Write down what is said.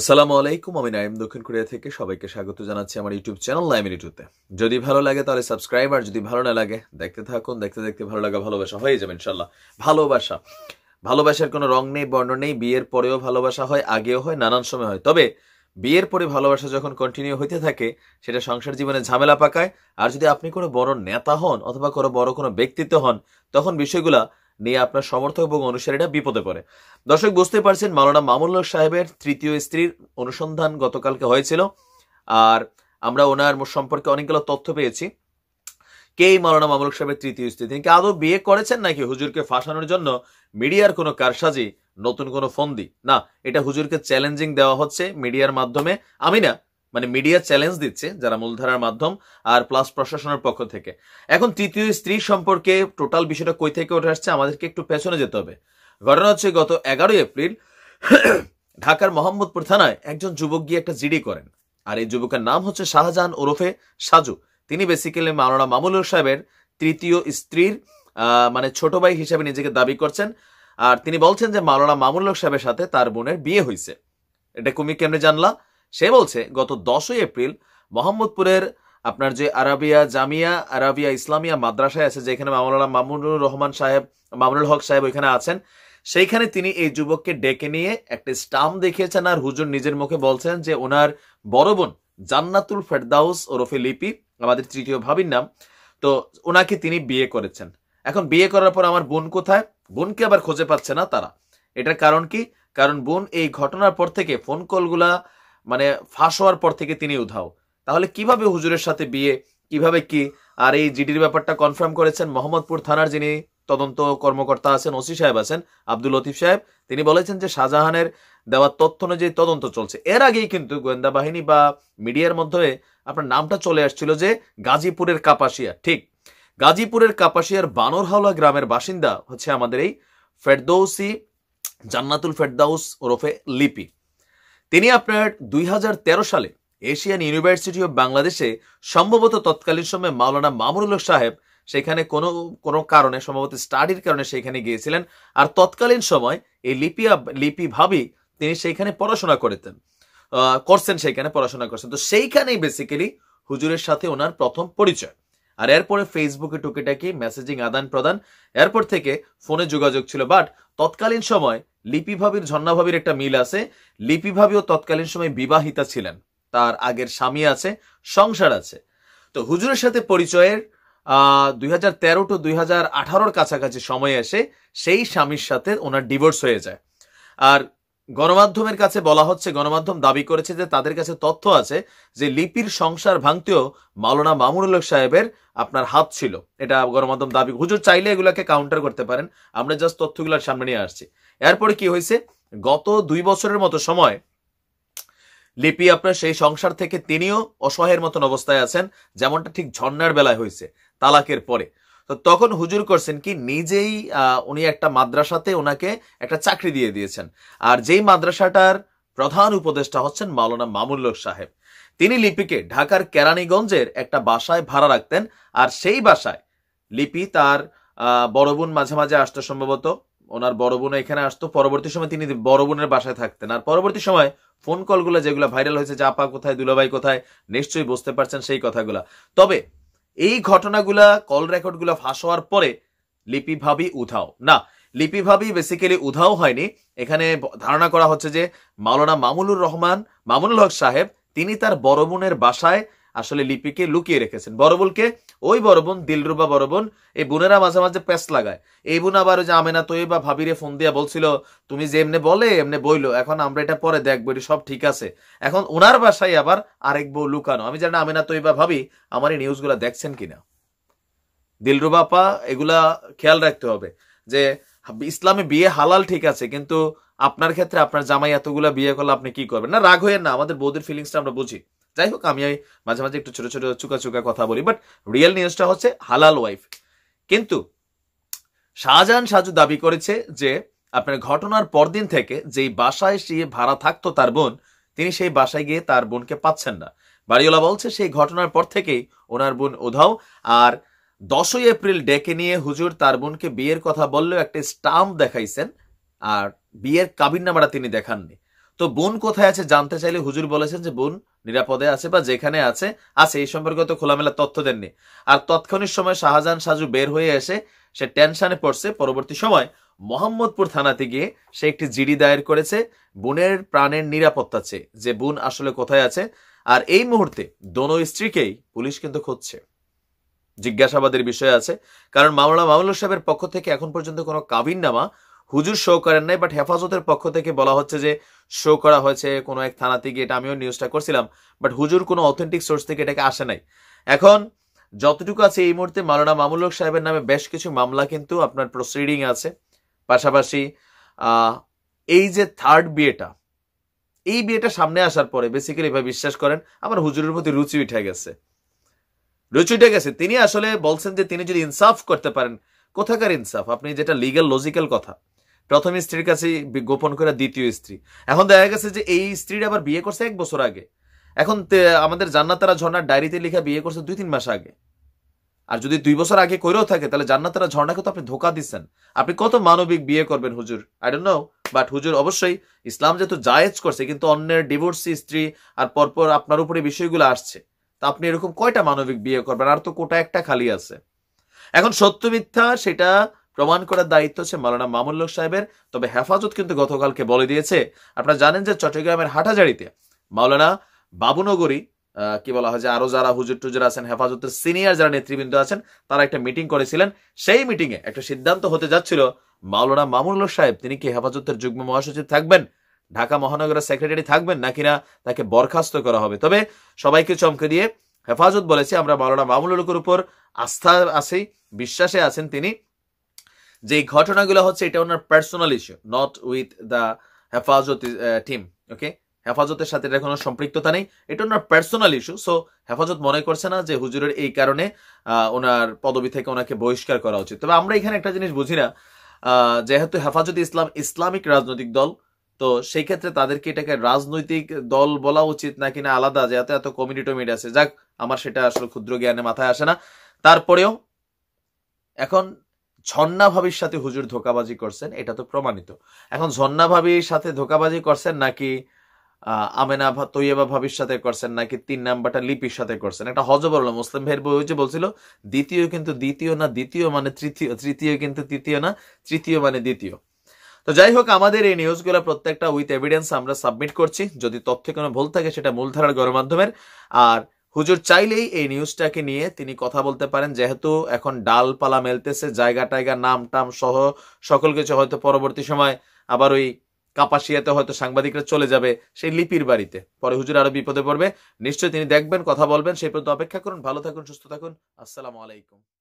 আসসালামু আলাইকুম আমি নাইম দক্ষিণ কোরিয়া থেকে সবাইকে স্বাগত জানাচ্ছি আমার ইউটিউব চ্যানেল নাইম ইউটিউতে যদি ভালো লাগে তাহলে সাবস্ক্রাইব আর যদি ভালো না লাগে দেখতে থাকুন দেখতে দেখতে ভালো লাগা ভালোবাসা হয়ে যাবে ইনশাল্লাহ ভালোবাসা ভালোবাসার কোনো রং নেই বর্ণ নেই বিয়ের পরেও ভালোবাসা হয় আগেও হয় নানান সময় হয় তবে বিয়ের পরে ভালোবাসা যখন কন্টিনিউ হইতে থাকে সেটা সংসার জীবনে ঝামেলা পাকায় আর যদি আপনি কোনো বড় নেতা হন অথবা কোনো বড় কোনো ব্যক্তিত্ব হন তখন বিষয়গুলা নিয়ে আপনার সমর্থক এবং অনুসারীরা বিপদে পড়ে দর্শক বুঝতে পারছেন মাওলানা মামুল্লা সাহেবের তৃতীয় স্ত্রীর অনুসন্ধান গতকালকে হয়েছিল আর আমরা ওনার সম্পর্কে অনেকগুলো তথ্য পেয়েছি কে মাওলানা মামুল সাহেবের তৃতীয় স্ত্রী তিনি কি আদৌ বিয়ে করেছেন নাকি হুজুরকে ফাঁসানোর জন্য মিডিয়ার কোনো কারসাজি নতুন কোনো ফন্দি না এটা হুজুরকে চ্যালেঞ্জিং দেওয়া হচ্ছে মিডিয়ার মাধ্যমে আমি না মানে মিডিয়া চ্যালেঞ্জ দিচ্ছে যারা মূলধারার মাধ্যম আর প্লাস প্রশাসনের পক্ষ থেকে এখন তৃতীয় স্ত্রী সম্পর্কে টোটাল বিষয়টা কই থেকে উঠে আসছে আমাদেরকে একটু পেছনে যেতে হবে ঘটনা হচ্ছে গত এগারোই এপ্রিল ঢাকার মোহাম্মদপুর থানায় একজন যুবক গিয়ে একটা জিডি করেন আর এই যুবকের নাম হচ্ছে শাহজাহান ওরফে সাজু তিনি বেসিক্যালি মাওলানা মামুল সাহেবের তৃতীয় স্ত্রীর মানে ছোট ভাই হিসাবে নিজেকে দাবি করছেন আর তিনি বলছেন যে মাওলানা মামুল সাহেবের সাথে তার বোনের বিয়ে হয়েছে এটা কুমি কেমনে জানলা সে বলছে গত দশই এপ্রিল মোহাম্মদপুরের আপনার যে আরাবিয়া জামিয়া আরাবিয়া ইসলামিয়া মাদ্রাসায় আছে যেখানে মামুল মামুনুর রহমান সাহেব মামুনুল হক সাহেব ওইখানে আছেন সেইখানে তিনি এই যুবককে ডেকে নিয়ে একটা স্টাম্প দেখিয়েছেন আর হুজুর নিজের মুখে বলছেন যে ওনার বড় বোন জান্নাতুল ফেরদাউস ওরফে লিপি আমাদের তৃতীয় ভাবির নাম তো ওনাকে তিনি বিয়ে করেছেন এখন বিয়ে করার পর আমার বোন কোথায় বোনকে আবার খুঁজে পাচ্ছে না তারা এটার কারণ কি কারণ বোন এই ঘটনার পর থেকে ফোন কলগুলা মানে ফাঁস হওয়ার পর থেকে তিনি উধাও তাহলে কিভাবে হুজুরের সাথে বিয়ে কিভাবে কি আর এই জিডির ব্যাপারটা কনফার্ম করেছেন মোহাম্মদপুর থানার যিনি তদন্ত কর্মকর্তা আছেন ওসি সাহেব আছেন আব্দুল লতিফ সাহেব তিনি বলেছেন যে শাহজাহানের দেওয়া তথ্য অনুযায়ী তদন্ত চলছে এর আগেই কিন্তু গোয়েন্দা বাহিনী বা মিডিয়ার মধ্যে আপনার নামটা চলে আসছিল যে গাজীপুরের কাপাসিয়া ঠিক গাজীপুরের কাপাসিয়ার বানরহাওলা গ্রামের বাসিন্দা হচ্ছে আমাদের এই ফেরদৌসি জান্নাতুল ফেরদাউস ওরফে লিপি তিনি আপনার দুই সালে এশিয়ান ইউনিভার্সিটি অব বাংলাদেশে সম্ভবত তৎকালীন সময়ে মাওলানা মামুরুল সাহেব সেখানে কোনো কোনো কারণে সম্ভবত স্টাডির কারণে সেখানে গিয়েছিলেন আর তৎকালীন সময় এই লিপি লিপি ভাবি তিনি সেইখানে পড়াশোনা করতেন করছেন সেইখানে পড়াশোনা করছেন তো সেইখানেই বেসিক্যালি হুজুরের সাথে ওনার প্রথম পরিচয় আর এরপরে ফেসবুকে টুকিটাকি মেসেজিং আদান প্রদান এরপর থেকে ফোনে যোগাযোগ ছিল বাট তৎকালীন সময় ঝর্ণা ঝর্ণাভাবির একটা মিল আছে ভাবিও তৎকালীন সময় বিবাহিতা ছিলেন তার আগের স্বামী আছে সংসার আছে তো হুজুরের সাথে পরিচয়ের দুই হাজার তেরো টু দুই হাজার আঠারোর কাছাকাছি সময় এসে সেই স্বামীর সাথে ওনার ডিভোর্স হয়ে যায় আর গণমাধ্যমের কাছে বলা হচ্ছে গণমাধ্যম দাবি করেছে যে তাদের কাছে তথ্য আছে যে লিপির সংসার ভাঙতেও মাওলানা মামুনুল সাহেবের আপনার হাত ছিল এটা গণমাধ্যম দাবি হুজুর চাইলে এগুলাকে কাউন্টার করতে পারেন আমরা জাস্ট তথ্যগুলোর সামনে নিয়ে আসছি এরপরে কি হয়েছে গত দুই বছরের মতো সময় লিপি আপনার সেই সংসার থেকে তিনিও অসহায়ের মতন অবস্থায় আছেন যেমনটা ঠিক ঝর্নার বেলায় হয়েছে তালাকের পরে তো তখন হুজুর করছেন কি নিজেই উনি একটা মাদ্রাসাতে ওনাকে একটা চাকরি দিয়ে দিয়েছেন আর যেই মাদ্রাসাটার প্রধান উপদেষ্টা হচ্ছেন মাওলানা মামুল্লক সাহেব তিনি লিপিকে ঢাকার কেরানীগঞ্জের একটা বাসায় ভাড়া রাখতেন আর সেই বাসায় লিপি তার বড় বোন মাঝে মাঝে আসতো সম্ভবত ওনার বড় বোন এখানে আসতো পরবর্তী সময় তিনি বড় বোনের বাসায় থাকতেন আর পরবর্তী সময় ফোন কলগুলো যেগুলো ভাইরাল হয়েছে যে আপা কোথায় দুলাভাই কোথায় নিশ্চয়ই বুঝতে পারছেন সেই কথাগুলা তবে এই ঘটনাগুলা কল রেকর্ডগুলো ফাঁস হওয়ার পরে লিপি ভাবি উধাও না লিপি ভাবি বেসিক্যালি উধাও হয়নি এখানে ধারণা করা হচ্ছে যে মাওলানা মামুনুর রহমান মামুনুল হক সাহেব তিনি তার বড় বোনের বাসায় আসলে লিপিকে লুকিয়ে রেখেছেন বড় বোনকে ওই বড় বোন দিলরুবা বড় বোন এই বোনেরা মাঝে মাঝে প্যাস লাগায় এই বোন আবার ওই যে আমেনা তৈ বা ভাবিরে ফোন দিয়া বলছিল তুমি যে এমনি বলে এমনি বইলো এখন আমরা এটা পরে দেখবো এটি সব ঠিক আছে এখন ওনার বাসায় আবার আরেক বউ লুকানো আমি জানি আমেনা তৈ বা ভাবি আমার এই নিউজগুলো দেখছেন কিনা দিলরুবা আপা এগুলা খেয়াল রাখতে হবে যে ইসলামে বিয়ে হালাল ঠিক আছে কিন্তু আপনার ক্ষেত্রে আপনার জামাই এতগুলা বিয়ে করলে আপনি কি করবেন না রাগ হয়ে না আমাদের বৌদের ফিলিংসটা আমরা বুঝি যাই হোক আমি মাঝে মাঝে একটু ছোট ছোট চুকা চুকা কথা বলি বাট রিয়েল নিউজটা হচ্ছে হালাল ওয়াইফ কিন্তু শাহজাহান সাজু দাবি করেছে যে আপনার ঘটনার পরদিন থেকে যেই বাসায় সে ভাড়া থাকতো তার বোন তিনি সেই বাসায় গিয়ে তার বোনকে পাচ্ছেন না বাড়িওয়ালা বলছে সেই ঘটনার পর থেকেই ওনার বোন ওধাও আর দশই এপ্রিল ডেকে নিয়ে হুজুর তার বোনকে বিয়ের কথা বললেও একটা স্টাম্প দেখাইছেন আর বিয়ের কাবিন নামাটা তিনি দেখাননি তো বোন কোথায় আছে জানতে চাইলে হুজুর বলেছেন যে বোন নিরাপদে আছে বা যেখানে আছে আছে এই সম্পর্কে তো খোলামেলা তথ্য দেননি আর তৎক্ষণিক সময় শাহজাহান সাজু বের হয়ে এসে সে টেনশনে পড়ছে পরবর্তী সময় মোহাম্মদপুর থানাতে গিয়ে সে একটি জিডি দায়ের করেছে বোনের প্রাণের নিরাপত্তা চেয়ে যে বোন আসলে কোথায় আছে আর এই মুহূর্তে দোনো স্ত্রীকেই পুলিশ কিন্তু খুঁজছে জিজ্ঞাসাবাদের বিষয় আছে কারণ মামলা মামলুর সাহেবের পক্ষ থেকে এখন পর্যন্ত কোনো কাবিন নামা হুজুর শো করেন নাই বাট হেফাজতের পক্ষ থেকে বলা হচ্ছে যে শো করা হয়েছে কোনো এক থানা থেকে এটা আমিও নিউজটা করছিলাম বাট হুজুর কোনো অথেন্টিক সোর্স থেকে এটাকে আসে নাই এখন যতটুকু আছে এই মুহূর্তে মালানা মামুলক সাহেবের নামে বেশ কিছু মামলা কিন্তু আপনার প্রসিডিং আছে পাশাপাশি এই যে থার্ড বিয়েটা এই বিয়েটা সামনে আসার পরে বেসিক্যালি ভাই বিশ্বাস করেন আমার হুজুরের প্রতি রুচি উঠে গেছে রুচি উঠে গেছে তিনি আসলে বলছেন যে তিনি যদি ইনসাফ করতে পারেন কোথাকার ইনসাফ আপনি যেটা লিগাল লজিক্যাল কথা প্রথম স্ত্রীর কাছে গোপন করে দ্বিতীয় স্ত্রী এখন দেখা গেছে যে এই স্ত্রীটা আবার বিয়ে করছে এক বছর আগে এখন আমাদের জান্নাতারা ঝর্ণার ডায়েরিতে লেখা বিয়ে করছে দুই তিন মাস আগে আর যদি দুই বছর আগে করেও থাকে তাহলে জান্নাতারা ঝর্ণাকে তো আপনি ধোকা দিচ্ছেন আপনি কত মানবিক বিয়ে করবেন হুজুর আই ডোন্ট নো বাট হুজুর অবশ্যই ইসলাম যেহেতু জায়েজ করছে কিন্তু অন্যের ডিভোর্সি স্ত্রী আর পরপর আপনার উপরে বিষয়গুলো আসছে তা আপনি এরকম কয়টা মানবিক বিয়ে করবেন আর তো কোটা একটা খালি আছে এখন সত্য মিথ্যা সেটা প্রমাণ করার দায়িত্ব হচ্ছে মালানা মামুল্লক সাহেবের তবে হেফাজত কিন্তু গতকালকে বলে দিয়েছে আপনারা জানেন যে চট্টগ্রামের হাটাজারিতে মাওলানা বাবুনগরী কি বলা হয় যে আরো যারা হুজুর টুজুর আছেন হেফাজতের সিনিয়র যারা নেতৃবৃন্দ আছেন তারা একটা মিটিং করেছিলেন সেই মিটিং এ একটা সিদ্ধান্ত হতে যাচ্ছিল মাওলানা মামুনুল্লাহ সাহেব তিনি কি হেফাজতের যুগ্ম মহাসচিব থাকবেন ঢাকা মহানগরের সেক্রেটারি থাকবেন নাকি না তাকে বরখাস্ত করা হবে তবে সবাইকে চমকে দিয়ে হেফাজত বলেছে আমরা মাওলানা মামুনুল্লাহর উপর আস্থা আছি বিশ্বাসে আছেন তিনি যে ঘটনাগুলো হচ্ছে এটা ওনার personal issue not with the Hefazat team okay হেফাজতের সাথে এটা কোনো সম্পৃক্ততা নেই এটা ওনার পার্সোনাল ইস্যু সো হেফাজত মনে করছে না যে হুজুরের এই কারণে ওনার পদবি থেকে ওনাকে বহিষ্কার করা উচিত তবে আমরা এখানে একটা জিনিস বুঝি না যেহেতু হেফাজত ইসলাম ইসলামিক রাজনৈতিক দল তো সেই ক্ষেত্রে তাদেরকে এটাকে রাজনৈতিক দল বলা উচিত না কিনা আলাদা যেহেতু এত কমিটি টমিটি আছে যাক আমার সেটা আসলে ক্ষুদ্র জ্ঞানে মাথায় আসে না তারপরেও এখন ঝর্ণা ভাবির সাথে হুজুর ধোকাবাজি করছেন এটা তো প্রমাণিত এখন ঝর্ণা ভাবির সাথে ধোকাবাজি করছেন নাকি আমেনা তৈয়বা ভাবির সাথে করছেন নাকি তিন নাম্বারটা লিপির সাথে করছেন একটা বলল মুসলিম ভাইয়ের বই হচ্ছে বলছিল দ্বিতীয় কিন্তু দ্বিতীয় না দ্বিতীয় মানে তৃতীয় তৃতীয় কিন্তু তৃতীয় না তৃতীয় মানে দ্বিতীয় তো যাই হোক আমাদের এই নিউজগুলো প্রত্যেকটা উইথ এভিডেন্স আমরা সাবমিট করছি যদি তথ্যে কোনো ভুল থাকে সেটা মূলধারার গণমাধ্যমের আর হুজুর চাইলেই এই নিউজটাকে নিয়ে তিনি কথা বলতে পারেন যেহেতু এখন ডালপালা মেলতেছে জায়গা টাইগা নাম টাম সহ সকল কিছু হয়তো পরবর্তী সময় আবার ওই কাপাসিয়াতে হয়তো সাংবাদিকরা চলে যাবে সেই লিপির বাড়িতে পরে হুজুর আরো বিপদে পড়বে নিশ্চয়ই তিনি দেখবেন কথা বলবেন সেই পর্যন্ত অপেক্ষা করুন ভালো থাকুন সুস্থ থাকুন আসসালামু আলাইকুম